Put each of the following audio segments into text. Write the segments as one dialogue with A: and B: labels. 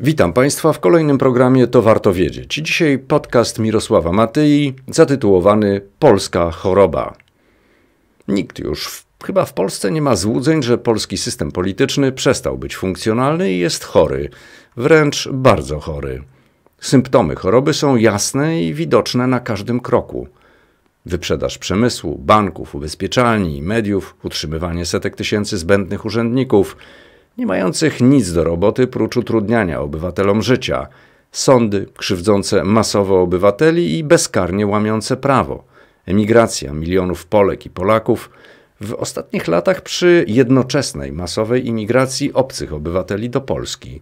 A: Witam Państwa w kolejnym programie To Warto Wiedzieć. Dzisiaj podcast Mirosława Matyi zatytułowany Polska choroba. Nikt już w, chyba w Polsce nie ma złudzeń, że polski system polityczny przestał być funkcjonalny i jest chory, wręcz bardzo chory. Symptomy choroby są jasne i widoczne na każdym kroku. Wyprzedaż przemysłu, banków, ubezpieczalni, mediów, utrzymywanie setek tysięcy zbędnych urzędników – nie mających nic do roboty prócz utrudniania obywatelom życia, sądy krzywdzące masowo obywateli i bezkarnie łamiące prawo, emigracja milionów Polek i Polaków w ostatnich latach przy jednoczesnej masowej imigracji obcych obywateli do Polski,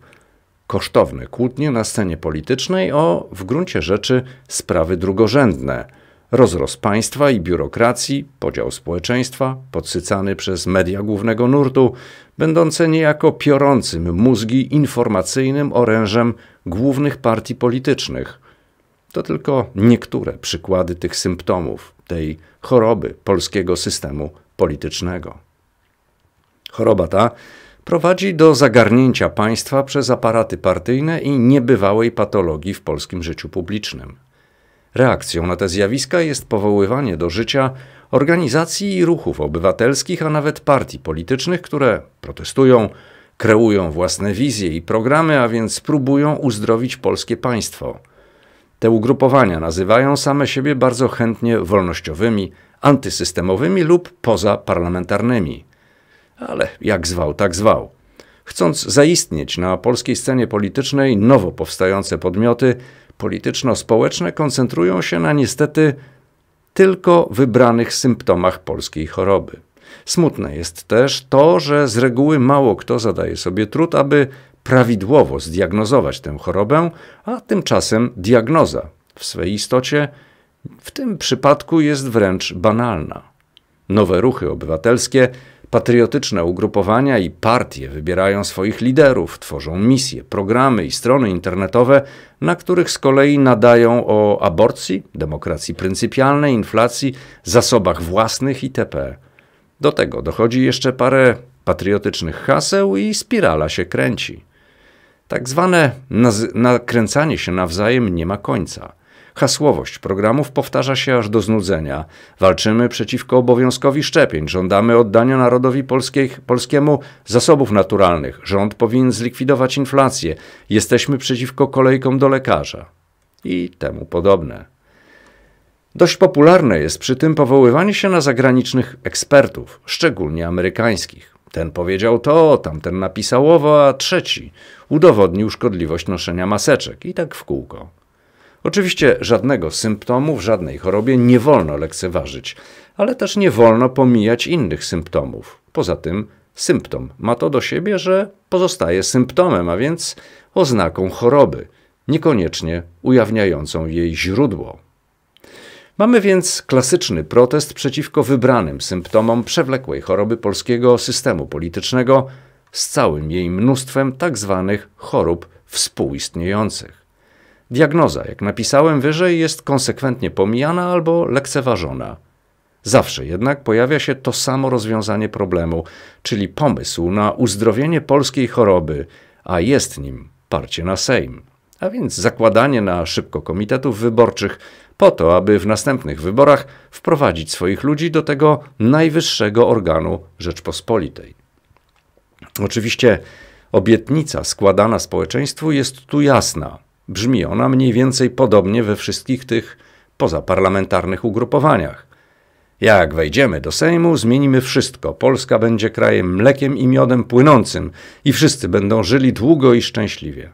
A: kosztowne kłótnie na scenie politycznej o w gruncie rzeczy sprawy drugorzędne – rozrost państwa i biurokracji, podział społeczeństwa, podsycany przez media głównego nurtu, będące niejako piorącym mózgi informacyjnym orężem głównych partii politycznych. To tylko niektóre przykłady tych symptomów, tej choroby polskiego systemu politycznego. Choroba ta prowadzi do zagarnięcia państwa przez aparaty partyjne i niebywałej patologii w polskim życiu publicznym. Reakcją na te zjawiska jest powoływanie do życia organizacji i ruchów obywatelskich, a nawet partii politycznych, które protestują, kreują własne wizje i programy, a więc próbują uzdrowić polskie państwo. Te ugrupowania nazywają same siebie bardzo chętnie wolnościowymi, antysystemowymi lub pozaparlamentarnymi. Ale jak zwał, tak zwał. Chcąc zaistnieć na polskiej scenie politycznej, nowo powstające podmioty polityczno-społeczne koncentrują się na niestety tylko wybranych symptomach polskiej choroby. Smutne jest też to, że z reguły mało kto zadaje sobie trud, aby prawidłowo zdiagnozować tę chorobę, a tymczasem diagnoza w swej istocie w tym przypadku jest wręcz banalna. Nowe ruchy obywatelskie Patriotyczne ugrupowania i partie wybierają swoich liderów, tworzą misje, programy i strony internetowe, na których z kolei nadają o aborcji, demokracji pryncypialnej, inflacji, zasobach własnych itp. Do tego dochodzi jeszcze parę patriotycznych haseł i spirala się kręci. Tak zwane nakręcanie się nawzajem nie ma końca. Hasłowość programów powtarza się aż do znudzenia. Walczymy przeciwko obowiązkowi szczepień, żądamy oddania narodowi polskich, polskiemu zasobów naturalnych. Rząd powinien zlikwidować inflację. Jesteśmy przeciwko kolejkom do lekarza. I temu podobne. Dość popularne jest przy tym powoływanie się na zagranicznych ekspertów, szczególnie amerykańskich. Ten powiedział to, tamten napisał owo, a trzeci udowodnił szkodliwość noszenia maseczek i tak w kółko. Oczywiście żadnego symptomu w żadnej chorobie nie wolno lekceważyć, ale też nie wolno pomijać innych symptomów. Poza tym symptom ma to do siebie, że pozostaje symptomem, a więc oznaką choroby, niekoniecznie ujawniającą jej źródło. Mamy więc klasyczny protest przeciwko wybranym symptomom przewlekłej choroby polskiego systemu politycznego z całym jej mnóstwem tak zwanych chorób współistniejących. Diagnoza, jak napisałem wyżej, jest konsekwentnie pomijana albo lekceważona. Zawsze jednak pojawia się to samo rozwiązanie problemu, czyli pomysł na uzdrowienie polskiej choroby, a jest nim parcie na Sejm. A więc zakładanie na szybko komitetów wyborczych po to, aby w następnych wyborach wprowadzić swoich ludzi do tego najwyższego organu Rzeczpospolitej. Oczywiście obietnica składana społeczeństwu jest tu jasna. Brzmi ona mniej więcej podobnie we wszystkich tych pozaparlamentarnych ugrupowaniach. Jak wejdziemy do Sejmu, zmienimy wszystko. Polska będzie krajem mlekiem i miodem płynącym i wszyscy będą żyli długo i szczęśliwie.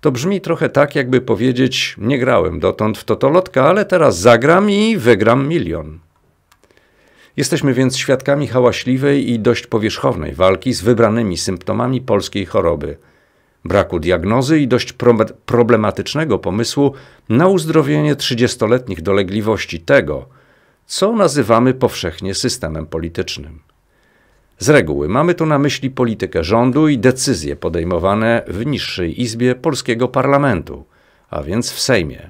A: To brzmi trochę tak, jakby powiedzieć: Nie grałem dotąd w totolotka, ale teraz zagram i wygram milion. Jesteśmy więc świadkami hałaśliwej i dość powierzchownej walki z wybranymi symptomami polskiej choroby – braku diagnozy i dość problematycznego pomysłu na uzdrowienie 30-letnich dolegliwości tego, co nazywamy powszechnie systemem politycznym. Z reguły mamy tu na myśli politykę rządu i decyzje podejmowane w niższej izbie polskiego parlamentu, a więc w Sejmie.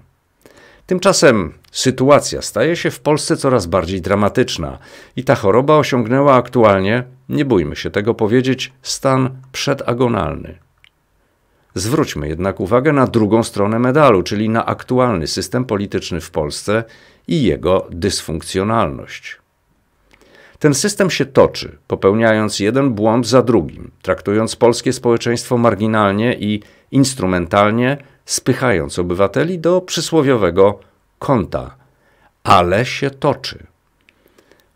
A: Tymczasem sytuacja staje się w Polsce coraz bardziej dramatyczna i ta choroba osiągnęła aktualnie, nie bójmy się tego powiedzieć, stan przedagonalny. Zwróćmy jednak uwagę na drugą stronę medalu, czyli na aktualny system polityczny w Polsce i jego dysfunkcjonalność. Ten system się toczy, popełniając jeden błąd za drugim, traktując polskie społeczeństwo marginalnie i instrumentalnie, spychając obywateli do przysłowiowego kąta. Ale się toczy.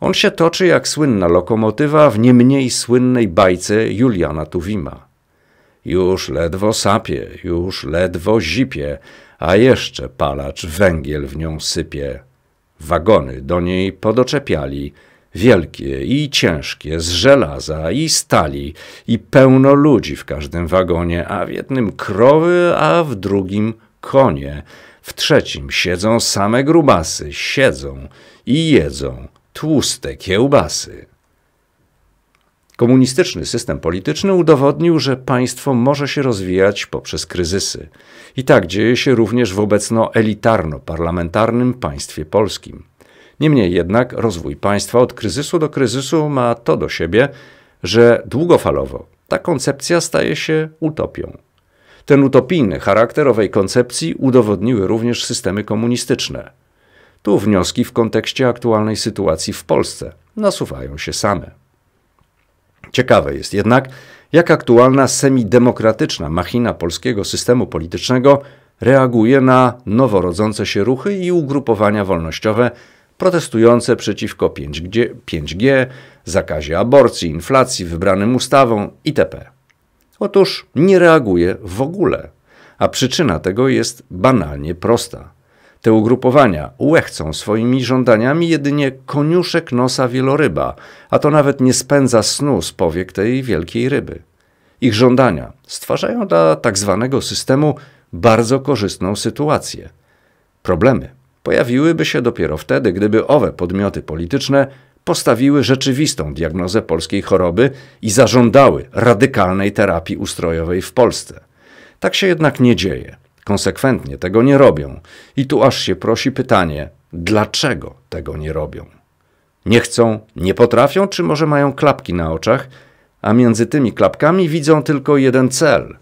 A: On się toczy jak słynna lokomotywa w nie mniej słynnej bajce Juliana Tuwima. Już ledwo sapie, już ledwo zipie, a jeszcze palacz węgiel w nią sypie. Wagony do niej podoczepiali, wielkie i ciężkie, z żelaza i stali, i pełno ludzi w każdym wagonie, a w jednym krowy, a w drugim konie. W trzecim siedzą same grubasy, siedzą i jedzą tłuste kiełbasy. Komunistyczny system polityczny udowodnił, że państwo może się rozwijać poprzez kryzysy. I tak dzieje się również w obecno-elitarno-parlamentarnym państwie polskim. Niemniej jednak rozwój państwa od kryzysu do kryzysu ma to do siebie, że długofalowo ta koncepcja staje się utopią. Ten utopijny charakter owej koncepcji udowodniły również systemy komunistyczne. Tu wnioski w kontekście aktualnej sytuacji w Polsce nasuwają się same. Ciekawe jest jednak, jak aktualna semidemokratyczna machina polskiego systemu politycznego reaguje na noworodzące się ruchy i ugrupowania wolnościowe protestujące przeciwko 5G, zakazie aborcji, inflacji, wybranym ustawom itp. Otóż nie reaguje w ogóle, a przyczyna tego jest banalnie prosta. Te ugrupowania łechcą swoimi żądaniami jedynie koniuszek nosa wieloryba, a to nawet nie spędza snu z powiek tej wielkiej ryby. Ich żądania stwarzają dla tak zwanego systemu bardzo korzystną sytuację. Problemy pojawiłyby się dopiero wtedy, gdyby owe podmioty polityczne postawiły rzeczywistą diagnozę polskiej choroby i zażądały radykalnej terapii ustrojowej w Polsce. Tak się jednak nie dzieje konsekwentnie tego nie robią. I tu aż się prosi pytanie, dlaczego tego nie robią? Nie chcą, nie potrafią, czy może mają klapki na oczach, a między tymi klapkami widzą tylko jeden cel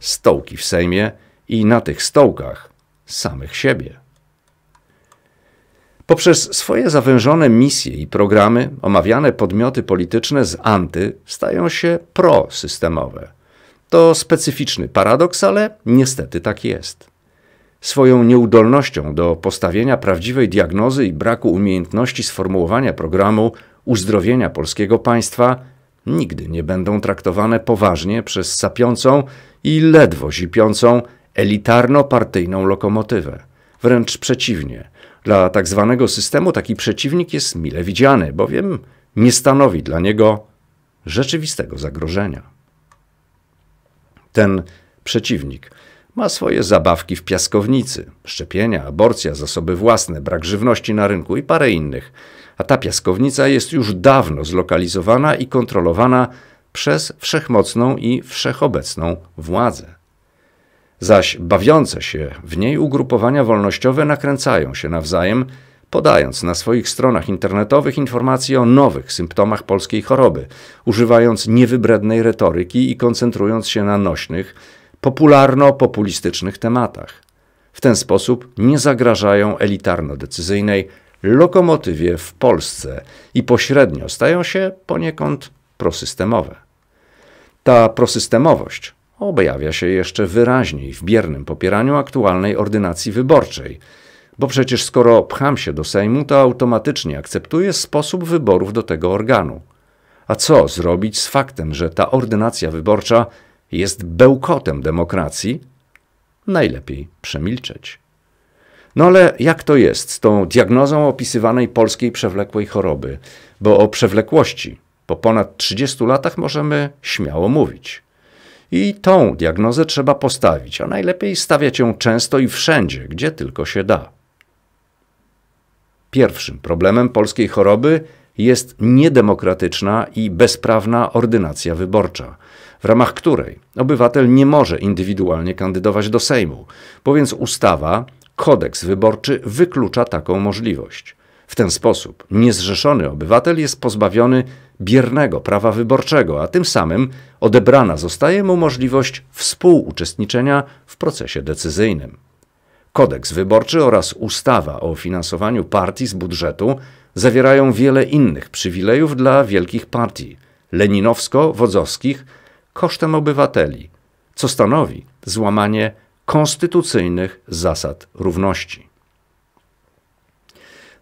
A: stołki w Sejmie i na tych stołkach samych siebie. Poprzez swoje zawężone misje i programy omawiane podmioty polityczne z anty stają się prosystemowe – to specyficzny paradoks, ale niestety tak jest. Swoją nieudolnością do postawienia prawdziwej diagnozy i braku umiejętności sformułowania programu uzdrowienia polskiego państwa nigdy nie będą traktowane poważnie przez sapiącą i ledwo zipiącą elitarno-partyjną lokomotywę. Wręcz przeciwnie. Dla tak zwanego systemu taki przeciwnik jest mile widziany, bowiem nie stanowi dla niego rzeczywistego zagrożenia. Ten przeciwnik ma swoje zabawki w piaskownicy, szczepienia, aborcja, zasoby własne, brak żywności na rynku i parę innych. A ta piaskownica jest już dawno zlokalizowana i kontrolowana przez wszechmocną i wszechobecną władzę. Zaś bawiące się w niej ugrupowania wolnościowe nakręcają się nawzajem, podając na swoich stronach internetowych informacje o nowych symptomach polskiej choroby, używając niewybrednej retoryki i koncentrując się na nośnych, popularno-populistycznych tematach. W ten sposób nie zagrażają elitarno-decyzyjnej lokomotywie w Polsce i pośrednio stają się poniekąd prosystemowe. Ta prosystemowość objawia się jeszcze wyraźniej w biernym popieraniu aktualnej ordynacji wyborczej – bo przecież skoro pcham się do Sejmu, to automatycznie akceptuję sposób wyborów do tego organu. A co zrobić z faktem, że ta ordynacja wyborcza jest bełkotem demokracji? Najlepiej przemilczeć. No ale jak to jest z tą diagnozą opisywanej polskiej przewlekłej choroby? Bo o przewlekłości po ponad 30 latach możemy śmiało mówić. I tą diagnozę trzeba postawić, a najlepiej stawiać ją często i wszędzie, gdzie tylko się da. Pierwszym problemem polskiej choroby jest niedemokratyczna i bezprawna ordynacja wyborcza, w ramach której obywatel nie może indywidualnie kandydować do Sejmu, bo więc ustawa, kodeks wyborczy wyklucza taką możliwość. W ten sposób niezrzeszony obywatel jest pozbawiony biernego prawa wyborczego, a tym samym odebrana zostaje mu możliwość współuczestniczenia w procesie decyzyjnym. Kodeks wyborczy oraz ustawa o finansowaniu partii z budżetu zawierają wiele innych przywilejów dla wielkich partii leninowsko-wodzowskich kosztem obywateli, co stanowi złamanie konstytucyjnych zasad równości.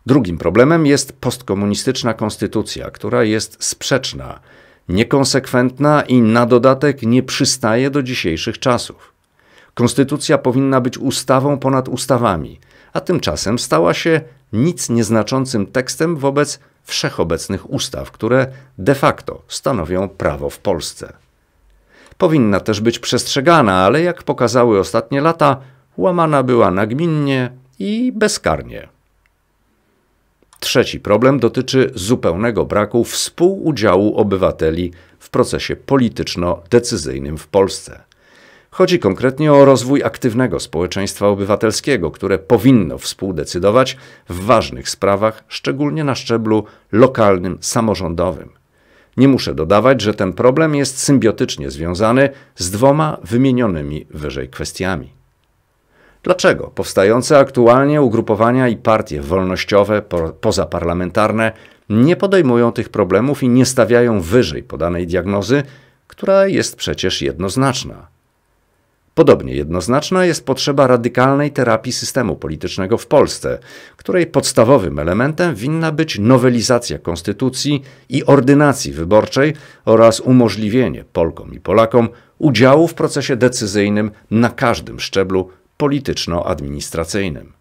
A: Drugim problemem jest postkomunistyczna konstytucja, która jest sprzeczna, niekonsekwentna i na dodatek nie przystaje do dzisiejszych czasów. Konstytucja powinna być ustawą ponad ustawami, a tymczasem stała się nic nieznaczącym tekstem wobec wszechobecnych ustaw, które de facto stanowią prawo w Polsce. Powinna też być przestrzegana, ale jak pokazały ostatnie lata, łamana była nagminnie i bezkarnie. Trzeci problem dotyczy zupełnego braku współudziału obywateli w procesie polityczno-decyzyjnym w Polsce. Chodzi konkretnie o rozwój aktywnego społeczeństwa obywatelskiego, które powinno współdecydować w ważnych sprawach, szczególnie na szczeblu lokalnym, samorządowym. Nie muszę dodawać, że ten problem jest symbiotycznie związany z dwoma wymienionymi wyżej kwestiami. Dlaczego powstające aktualnie ugrupowania i partie wolnościowe, po, pozaparlamentarne nie podejmują tych problemów i nie stawiają wyżej podanej diagnozy, która jest przecież jednoznaczna? Podobnie jednoznaczna jest potrzeba radykalnej terapii systemu politycznego w Polsce, której podstawowym elementem winna być nowelizacja konstytucji i ordynacji wyborczej oraz umożliwienie Polkom i Polakom udziału w procesie decyzyjnym na każdym szczeblu polityczno-administracyjnym.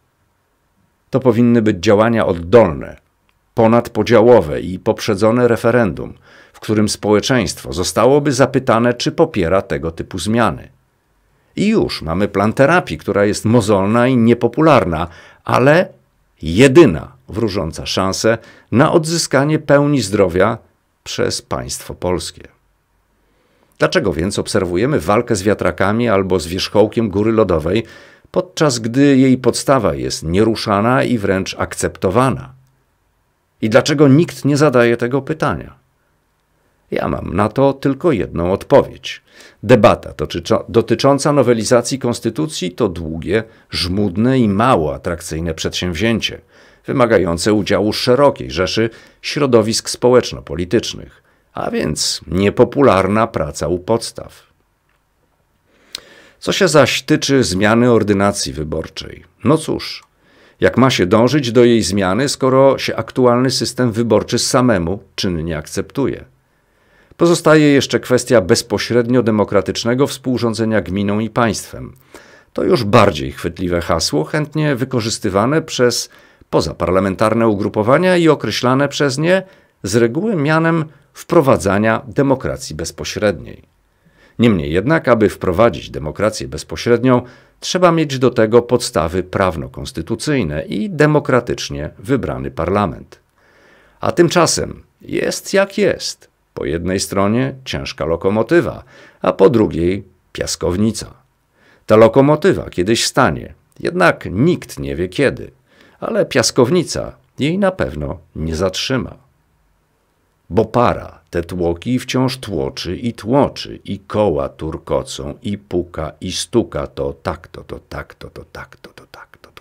A: To powinny być działania oddolne, ponadpodziałowe i poprzedzone referendum, w którym społeczeństwo zostałoby zapytane, czy popiera tego typu zmiany. I już mamy plan terapii, która jest mozolna i niepopularna, ale jedyna wróżąca szansę na odzyskanie pełni zdrowia przez państwo polskie. Dlaczego więc obserwujemy walkę z wiatrakami albo z wierzchołkiem góry lodowej, podczas gdy jej podstawa jest nieruszana i wręcz akceptowana? I dlaczego nikt nie zadaje tego pytania? Ja mam na to tylko jedną odpowiedź. Debata dotycząca nowelizacji konstytucji to długie, żmudne i mało atrakcyjne przedsięwzięcie, wymagające udziału szerokiej rzeszy środowisk społeczno-politycznych, a więc niepopularna praca u podstaw. Co się zaś tyczy zmiany ordynacji wyborczej? No cóż, jak ma się dążyć do jej zmiany, skoro się aktualny system wyborczy samemu czynnie akceptuje? Pozostaje jeszcze kwestia bezpośrednio demokratycznego współrządzenia gminą i państwem. To już bardziej chwytliwe hasło, chętnie wykorzystywane przez pozaparlamentarne ugrupowania i określane przez nie z reguły mianem wprowadzania demokracji bezpośredniej. Niemniej jednak, aby wprowadzić demokrację bezpośrednią, trzeba mieć do tego podstawy prawno-konstytucyjne i demokratycznie wybrany parlament. A tymczasem jest jak jest. Po jednej stronie ciężka lokomotywa, a po drugiej piaskownica. Ta lokomotywa kiedyś stanie, jednak nikt nie wie kiedy, ale piaskownica jej na pewno nie zatrzyma. Bo para te tłoki wciąż tłoczy i tłoczy, i koła turkocą, i puka, i stuka to tak, to, to tak, to, to tak, to, to tak, to.